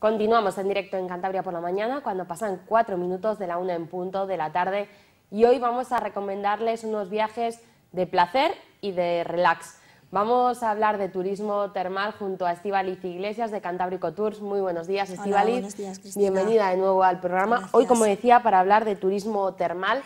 Continuamos en directo en Cantabria por la mañana cuando pasan cuatro minutos de la una en punto de la tarde y hoy vamos a recomendarles unos viajes de placer y de relax. Vamos a hablar de turismo termal junto a Estivaliz Iglesias de Cantábrico Tours. Muy buenos días, Estivaliz. Bienvenida de nuevo al programa. Hoy, como decía, para hablar de turismo termal.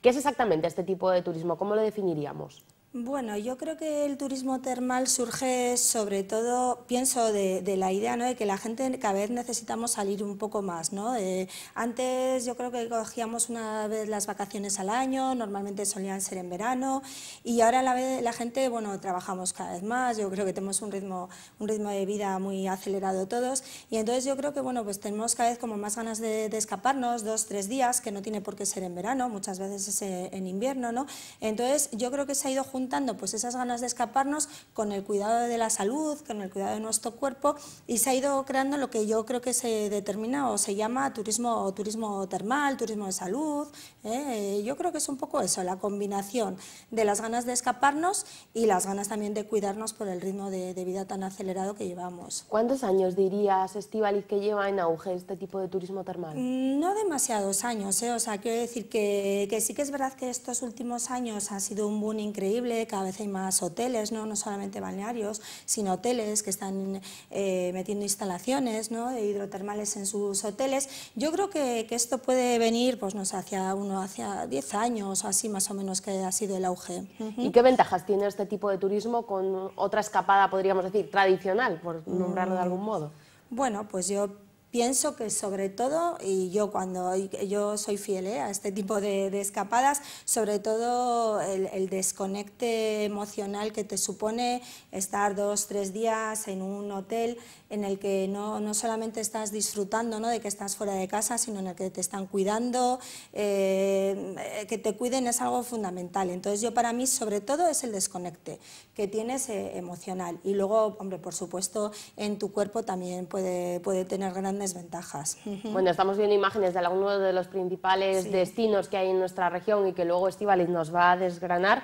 ¿Qué es exactamente este tipo de turismo? ¿Cómo lo definiríamos? Bueno, yo creo que el turismo termal surge sobre todo, pienso, de, la idea ¿no? de que la gente cada vez necesitamos salir un poco más. ¿no? Eh, antes yo creo que cogíamos una vez las vacaciones al año, normalmente solían ser en verano, y ahora la, la gente, bueno, trabajamos cada vez más, yo creo que tenemos un ritmo, un ritmo de vida muy acelerado todos, y entonces yo creo que bueno, pues tenemos cada vez como más ganas de, escaparnos, dos, tres días, que no tiene por qué ser en verano, muchas veces es eh, en invierno, ¿no? Entonces yo creo que se ha ido junto pues esas ganas de escaparnos con el cuidado de la salud, con el cuidado de nuestro cuerpo y se ha ido creando lo que yo creo que se determina o se llama turismo, turismo termal, turismo de salud. ¿eh? Yo creo que es un poco eso, la combinación de las ganas de escaparnos y las ganas también de cuidarnos por el ritmo de, vida tan acelerado que llevamos. ¿Cuántos años dirías, Estivaliz, que lleva en auge este tipo de turismo termal? Mm, no demasiados años, ¿eh? o sea, quiero decir que, que sí que es verdad que estos últimos años ha sido un boom increíble cada vez hay más hoteles, no, no solamente balnearios, sino hoteles que están eh, metiendo instalaciones ¿no? hidrotermales en sus hoteles. Yo creo que, esto puede venir, pues no sé, hacia uno, hacia 10 años o así más o menos que ha sido el auge. ¿Y qué ventajas tiene este tipo de turismo con otra escapada, podríamos decir, tradicional, por mm. nombrarlo de algún modo? Bueno, pues yo pienso que sobre todo, y yo cuando yo soy fiel eh, a este tipo de, escapadas, sobre todo el, desconecte emocional que te supone estar dos, tres días en un hotel en el que no, no solamente estás disfrutando ¿no? de que estás fuera de casa, sino en el que te están cuidando, eh, que te cuiden es algo fundamental. Entonces yo para mí sobre todo es el desconecte que tienes eh, emocional. Y luego, hombre, por supuesto, en tu cuerpo también puede, puede tener grandes ventajas. Bueno, estamos viendo imágenes de alguno de los principales destinos que hay en nuestra región y que luego Estivaliz nos va a desgranar.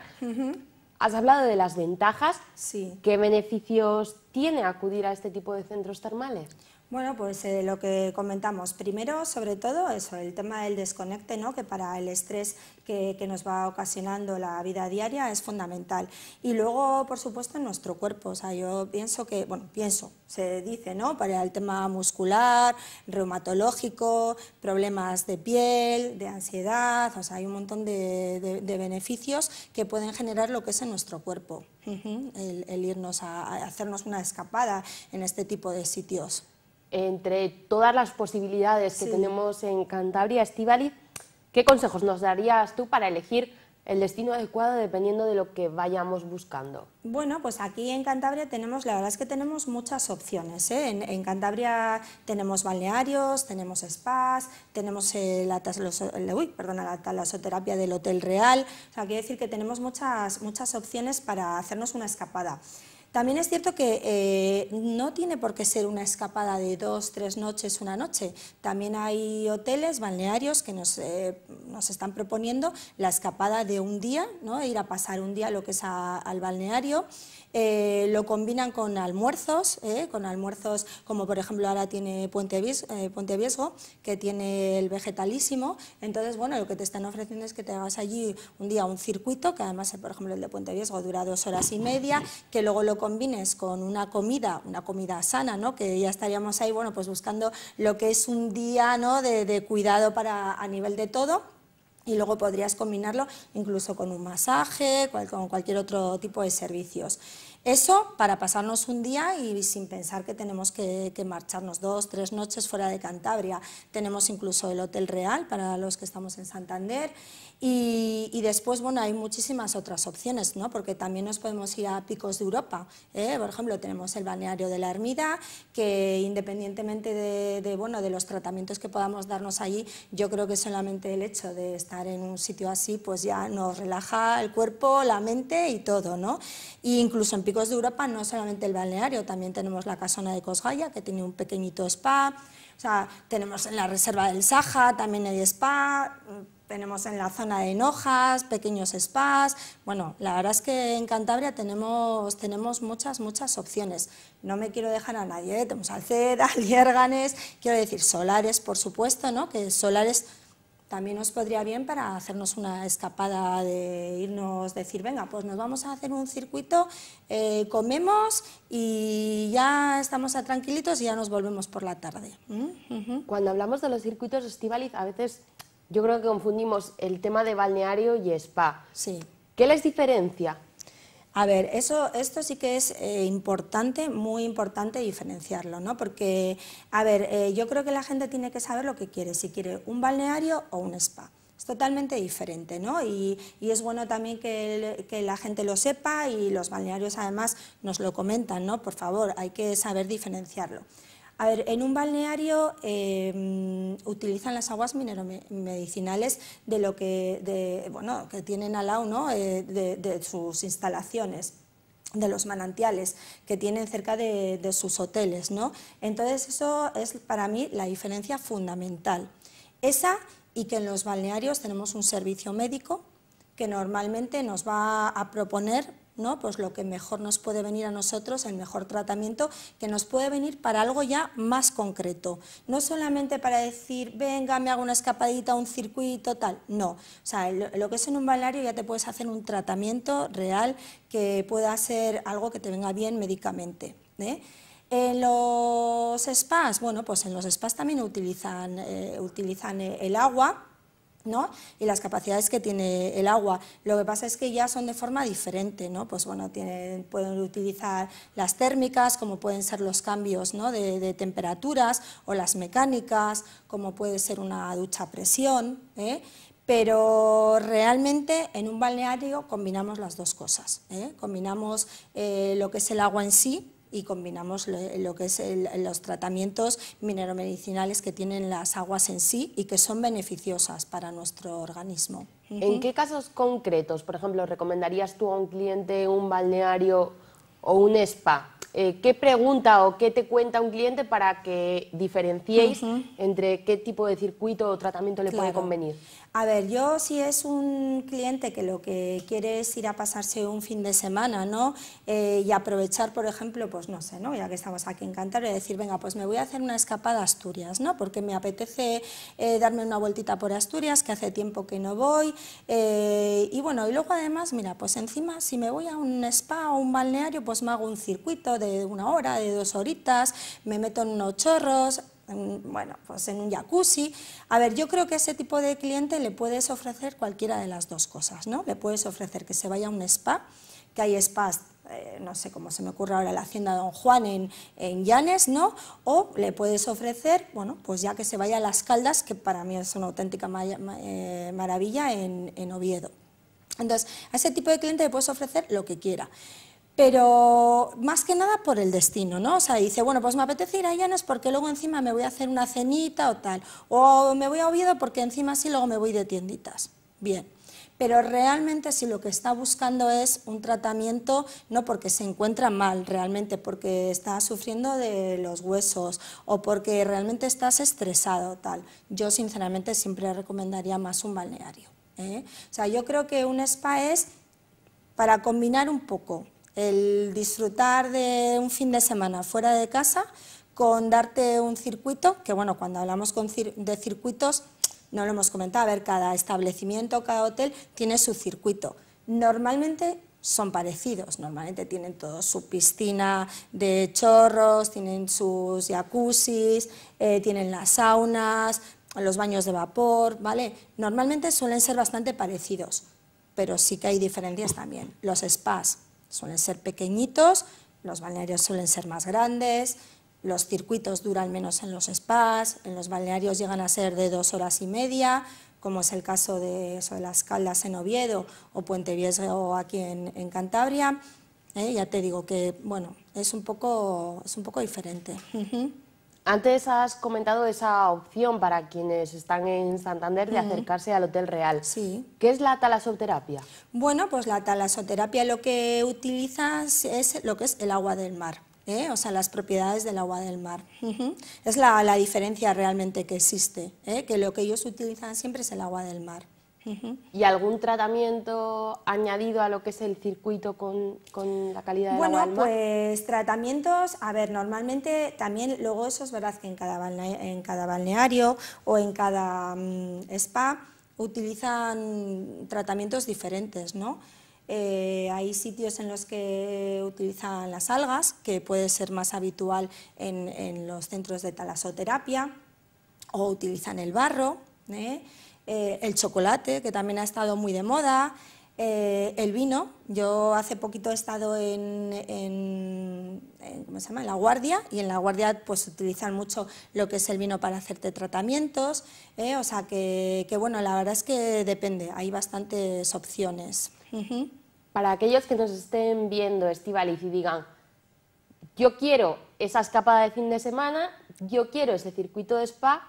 Has hablado de las ventajas. Sí. ¿Qué beneficios tiene acudir a este tipo de centros termales? Bueno, pues eh, lo que comentamos primero, sobre todo eso, el tema del desconecte, ¿no? que para el estrés que, nos va ocasionando la vida diaria es fundamental. Y luego, por supuesto, en nuestro cuerpo. O sea, yo pienso que, bueno, pienso, se dice, ¿no? Para el tema muscular, reumatológico, problemas de piel, de ansiedad, o sea, hay un montón de, beneficios que pueden generar lo que es en nuestro cuerpo. el, irnos a hacernos una escapada en este tipo de sitios entre todas las posibilidades que tenemos en Cantabria, Estivali, ¿qué consejos nos darías tú para elegir el destino adecuado dependiendo de lo que vayamos buscando? Bueno, pues aquí en Cantabria tenemos, la verdad es que tenemos muchas opciones. ¿eh? En, Cantabria tenemos balnearios, tenemos spas, tenemos eh, la, talasoterapia del Hotel Real. O quiere decir que tenemos muchas, muchas opciones para hacernos una escapada. También es cierto que eh, no tiene por qué ser una escapada de dos, tres noches, una noche. También hay hoteles, balnearios que nos, eh, nos están proponiendo la escapada de un día, ¿no? ir a pasar un día lo que es al balneario. Eh, lo combinan con almuerzos, con almuerzos como por ejemplo ahora tiene Puente, Puente Viesgo, que tiene el vegetalísimo. Entonces, bueno, lo que te están ofreciendo es que te hagas allí un día un circuito, que además, por ejemplo, el de Puente Viesgo dura dos horas y media, que luego lo combines con una comida, una comida sana, ¿no? que ya estaríamos ahí bueno, pues buscando lo que es un día ¿no? de, cuidado para, a nivel de todo y luego podrías combinarlo incluso con un masaje, con cualquier otro tipo de servicios. Eso para pasarnos un día y sin pensar que tenemos que, marcharnos dos, tres noches fuera de Cantabria. Tenemos incluso el Hotel Real para los que estamos en Santander. Y, después, bueno, hay muchísimas otras opciones, ¿no? Porque también nos podemos ir a picos de Europa. ¿eh? Por ejemplo, tenemos el balneario de la Ermida, que independientemente de, bueno, de los tratamientos que podamos darnos allí, yo creo que solamente el hecho de estar en un sitio así, pues ya nos relaja el cuerpo, la mente y todo, ¿no? E incluso en de Europa no solamente el balneario, también tenemos la casona de Cosgaya, que tiene un pequeñito spa, o sea, tenemos en la reserva del Saja también hay spa, tenemos en la zona de Nojas, pequeños spas, bueno, la verdad es que en Cantabria tenemos, tenemos muchas, muchas opciones. No me quiero dejar a nadie, ¿eh? tenemos Alceda, Liérganes, quiero decir, Solares, por supuesto, ¿no? que Solares también nos podría bien para hacernos una escapada de irnos, decir, venga, pues nos vamos a hacer un circuito, eh, comemos y ya estamos a tranquilitos y ya nos volvemos por la tarde. Mm, Cuando hablamos de los circuitos estivaliz, a veces yo creo que confundimos el tema de balneario y spa. Sí. ¿Qué les diferencia? A ver, eso, esto sí que es eh, importante, muy importante diferenciarlo, ¿no? Porque, a ver, eh, yo creo que la gente tiene que saber lo que quiere, si quiere un balneario o un spa. Es totalmente diferente, ¿no? Y, es bueno también que, que, la gente lo sepa y los balnearios además nos lo comentan, ¿no? Por favor, hay que saber diferenciarlo. A ver, en un balneario em, utilizan las aguas mineromedicinales de lo que, bueno, que tienen al lado ¿no? Eh, de, sus instalaciones de los manantiales que tienen cerca de, sus hoteles, ¿no? Entonces eso es para mí la diferencia fundamental. Esa y que en los balnearios tenemos un servicio médico que normalmente nos va a proponer pues lo que mejor nos puede venir a nosotros, el mejor tratamiento que nos puede venir para algo ya más concreto. No solamente para decir, venga, me hago una escapadita, un circuito, tal. No. O sea, lo que es en un balario ya te puedes hacer un tratamiento real que pueda ser algo que te venga bien médicamente. ¿eh? En los spas, bueno, pues en los spas también utilizan, eh, utilizan eh, el agua, y las capacidades que tiene el agua. Lo que pasa es que ya son de forma diferente, ¿no? pues bueno, pueden utilizar las térmicas, como pueden ser los cambios de, temperaturas o las mecánicas, como puede ser una ducha a presión, ¿eh? pero realmente en un balneario combinamos las dos cosas, ¿eh? combinamos eh, lo que es el agua en sí, y combinamos lo que es los tratamientos mineromedicinales que tienen las aguas en sí y que son beneficiosas para nuestro organismo. ¿En qué casos concretos, por ejemplo, recomendarías tú a un cliente un balneario o un spa eh, qué pregunta o qué te cuenta un cliente para que diferenciéis entre qué tipo de circuito o tratamiento le puede convenir. A ver, yo si es un cliente que lo que quiere es ir a pasarse un fin de semana, ¿no? Eh, y aprovechar, por ejemplo, pues no sé, ¿no? Ya que estamos aquí en Cantabria, decir, venga, pues me voy a hacer una escapada a Asturias, ¿no? Porque me apetece eh, darme una vueltita por Asturias, que hace tiempo que no voy. y bueno, y luego además, mira, pues encima si me voy a un spa o un balneario, pues me hago un circuito de una hora, de dos horitas, me meto en unos chorros, bueno, pues en un jacuzzi. A ver, yo creo que ese tipo de cliente le puedes ofrecer cualquiera de las dos cosas, ¿no? Le puedes ofrecer que se vaya a un spa, que hay spas, eh, no sé cómo se me ocurre ahora, la Hacienda Don Juan en, en Llanes, ¿no? O le puedes ofrecer, bueno, pues ya que se vaya a Las Caldas, que para mí es una auténtica eh, maravilla en, en Oviedo. Entonces, a ese tipo de cliente le puedes ofrecer lo que quiera pero más que nada por el destino, ¿no? O sea, dice, bueno, pues me apetece ir a es porque luego encima me voy a hacer una cenita o tal, o me voy a Oviedo porque encima sí luego me voy de tienditas. Bien, pero realmente si lo que está buscando es un tratamiento, no porque se encuentra mal realmente, porque está sufriendo de los huesos o porque realmente estás estresado o tal, yo sinceramente siempre recomendaría más un balneario. ¿eh? O sea, yo creo que un spa es para combinar un poco el disfrutar de un fin de semana fuera de casa con darte un circuito, que bueno, cuando hablamos de circuitos, no lo hemos comentado, a ver, cada establecimiento, cada hotel tiene su circuito. Normalmente son parecidos, normalmente tienen todos su piscina de chorros, tienen sus jacuzzis, eh, tienen las saunas, los baños de vapor, ¿vale? Normalmente suelen ser bastante parecidos, pero sí que hay diferencias también. Los spas, Suelen ser pequeñitos, los balnearios suelen ser más grandes, los circuitos duran menos en los spas, en los balnearios llegan a ser de dos horas y media, como es el caso de, eso las Caldas en Oviedo o Puente Viesgo aquí en, Cantabria. ¿eh? ya te digo que bueno, es un poco, es un poco diferente. Antes has comentado esa opción para quienes están en Santander de acercarse al Hotel Real. Sí. ¿Qué es la talasoterapia? Bueno, pues la talasoterapia lo que utilizas es lo que es el agua del mar. ¿Eh? o sea, las propiedades del agua del mar. Es la, la, diferencia realmente que existe, ¿eh? que lo que ellos utilizan siempre es el agua del mar y algún tratamiento añadido a lo que es el circuito con, la calidad del agua Bueno, pues tratamientos, a ver, normalmente también luego eso es verdad que en cada, en cada balneario o en cada mm, spa utilizan tratamientos diferentes, ¿no? Eh, hay sitios en los que utilizan las algas, que puede ser más habitual en, en los centros de talasoterapia, o utilizan el barro. ¿eh? Eh, el chocolate, que también ha estado muy de moda, eh, el vino. Yo hace poquito he estado en, se llama? La Guardia y en La Guardia pues utilizan mucho lo que es el vino para hacerte tratamientos. Eh, o sea que, bueno, la verdad es que depende, hay bastantes opciones. Para aquellos que nos estén viendo, Estivalis, y digan, yo quiero esa escapada de fin de semana, yo quiero ese circuito de spa,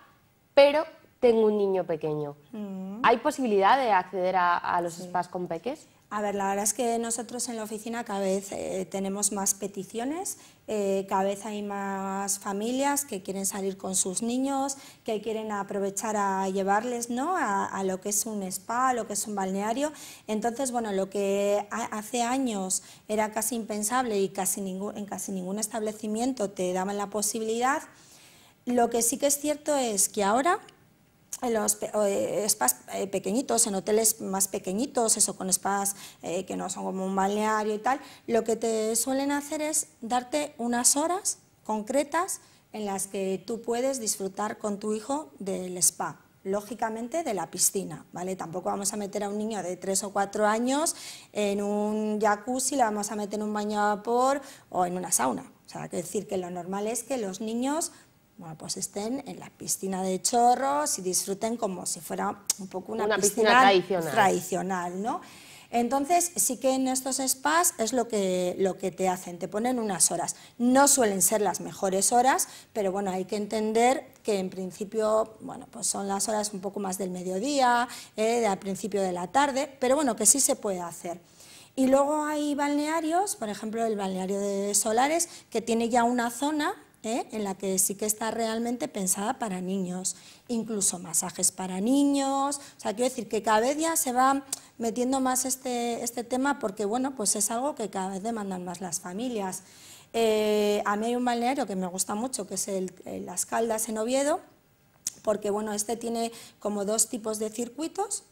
pero tengo un niño pequeño. Mm. ¿Hay posibilidad de acceder a, los spas con peques? A ver, la verdad es que nosotros en la oficina cada vez eh, tenemos más peticiones, eh, cada vez hay más familias que quieren salir con sus niños, que quieren aprovechar a llevarles ¿no? a, lo que es un spa, a lo que es un balneario. Entonces, bueno, lo que hace años era casi impensable y casi ningún, en casi ningún establecimiento te daban la posibilidad, lo que sí que es cierto es que ahora en los eh, spas eh, pequeñitos, en hoteles más pequeñitos, eso con spas eh, que no son como un balneario y tal, lo que te suelen hacer es darte unas horas concretas en las que tú puedes disfrutar con tu hijo del spa lógicamente de la piscina, ¿vale? Tampoco vamos a meter a un niño de 3 o 4 años en un jacuzzi, le vamos a meter en un baño a vapor o en una sauna. O sea, que decir que lo normal es que los niños bueno, pues estén en la piscina de chorros y disfruten como si fuera un poco una, piscina, tradicional. ¿no? Entonces, sí que en estos spas es lo que, lo que te hacen, te ponen unas horas. No suelen ser las mejores horas, pero bueno, hay que entender que en principio, bueno, pues son las horas un poco más del mediodía, eh, al principio de la tarde, pero bueno, que sí se puede hacer. Y luego hay balnearios, por ejemplo, el balneario de Solares, que tiene ya una zona ¿eh? en la que sí que está realmente pensada para niños, incluso masajes para niños, o sea, quiero decir que cada vez ya se va metiendo más este, este tema porque, bueno, pues es algo que cada vez demandan más las familias. Eh, a mí hay un balneario que me gusta mucho, que es el, Las Caldas en Oviedo, porque bueno, este tiene como dos tipos de circuitos,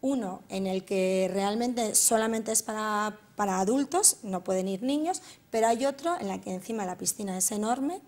uno en el que realmente solamente es para, para, adultos, no pueden ir niños, pero hay otro en la que encima la piscina es enorme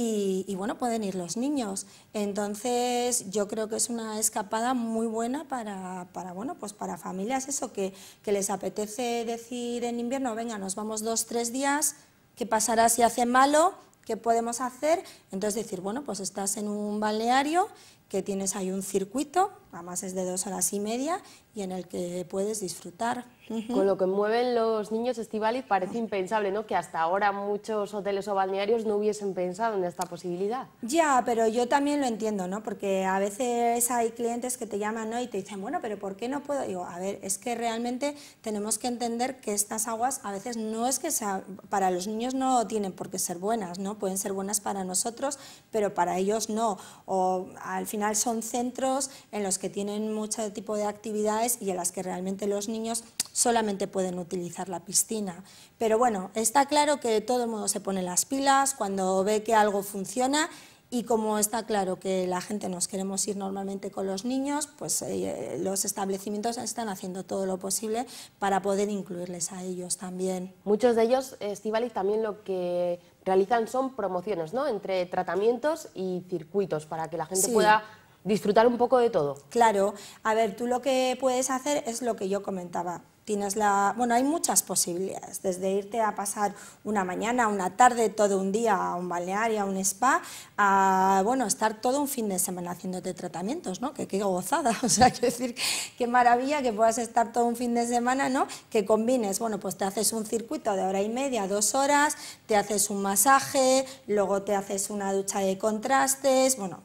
y, bueno, pueden ir los niños. Entonces yo creo que es una escapada muy buena para, para, bueno, pues para familias, eso que, que les apetece decir en invierno, venga, nos vamos dos, tres días, ¿qué pasará si hace malo? ¿Qué podemos hacer? Entonces decir, bueno, pues estás en un balneario que tienes ahí un circuito además es de dos horas y media y en el que puedes disfrutar. Con lo que mueven los niños, Estivali, parece ah. impensable, ¿no? Que hasta ahora muchos hoteles o balnearios no hubiesen pensado en esta posibilidad. Ya, pero yo también lo entiendo, ¿no? Porque a veces hay clientes que te llaman y te dicen, bueno, pero ¿por qué no puedo? digo, a ver, es que realmente tenemos que entender que estas aguas a veces no es que sea, para los niños no tienen por qué ser buenas, ¿no? Pueden ser buenas para nosotros, pero para ellos no. O al final son centros en los que tienen mucho tipo de actividades y en las que realmente los niños solamente pueden utilizar la piscina. Pero bueno, está claro que todo el mundo se pone las pilas cuando ve que algo funciona y como está claro que la gente nos queremos ir normalmente con los niños, pues eh, los establecimientos están haciendo todo lo posible para poder incluirles a ellos también. Muchos de ellos, Estivali, también lo que realizan son promociones, ¿no? Entre tratamientos y circuitos para que la gente pueda disfrutar un poco de todo. Claro, a ver, tú lo que puedes hacer es lo que yo comentaba. Tienes la, bueno, hay muchas posibilidades, desde irte a pasar una mañana, una tarde, todo un día a un balneario, a un spa, a bueno, estar todo un fin de semana haciéndote tratamientos, ¿no? Que qué gozada, o sea, quiero decir, qué maravilla que puedas estar todo un fin de semana, ¿no? Que combines, bueno, pues te haces un circuito de hora y media, dos horas, te haces un masaje, luego te haces una ducha de contrastes, bueno,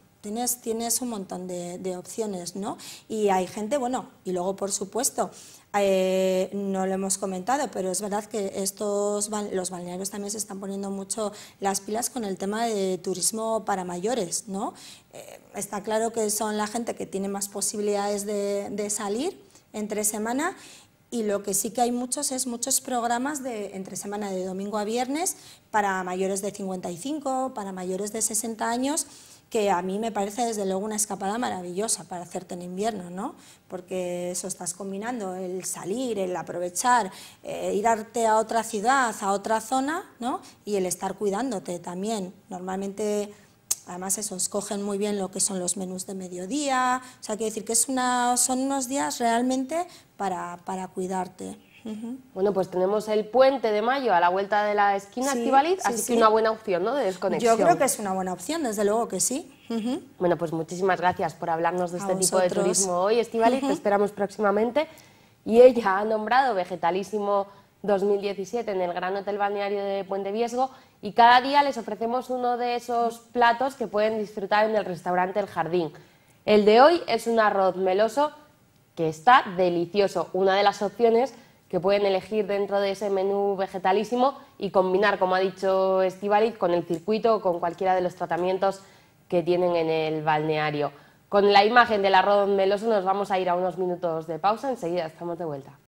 Tienes, un montón de, opciones, ¿no? Y hay gente, bueno, y luego, por supuesto, eh, no lo hemos comentado, pero es verdad que estos los balnearios también se están poniendo mucho las pilas con el tema de turismo para mayores, ¿no? Eh, está claro que son la gente que tiene más posibilidades de, de salir entre semana y lo que sí que hay muchos es muchos programas de entre semana de domingo a viernes para mayores de 55, para mayores de 60 años que a mí me parece desde luego una escapada maravillosa para hacerte en invierno, ¿no? Porque eso estás combinando, el salir, el aprovechar, eh, irte a otra ciudad, a otra zona, ¿no? Y el estar cuidándote también. Normalmente, además eso, escogen muy bien lo que son los menús de mediodía, o sea, quiero decir que es una, son unos días realmente para cuidarte. Bueno, pues tenemos el puente de mayo a la vuelta de la esquina, sí, así que una buena opción, ¿no? De desconexión. Yo creo que es una buena opción, desde luego que sí. Bueno, pues muchísimas gracias por hablarnos de este tipo de turismo hoy, Estivaliz, te esperamos próximamente. Y ella ha nombrado Vegetalísimo 2017 en el Gran Hotel Balneario de Puente Viesgo y cada día les ofrecemos uno de esos platos que pueden disfrutar en el restaurante El Jardín. El de hoy es un arroz meloso que está delicioso. Una de las opciones que pueden elegir dentro de ese menú vegetalísimo y combinar, como ha dicho Estivalit, con el circuito o con cualquiera de los tratamientos que tienen en el balneario. Con la imagen del arroz meloso nos vamos a ir a unos minutos de pausa, enseguida estamos de vuelta.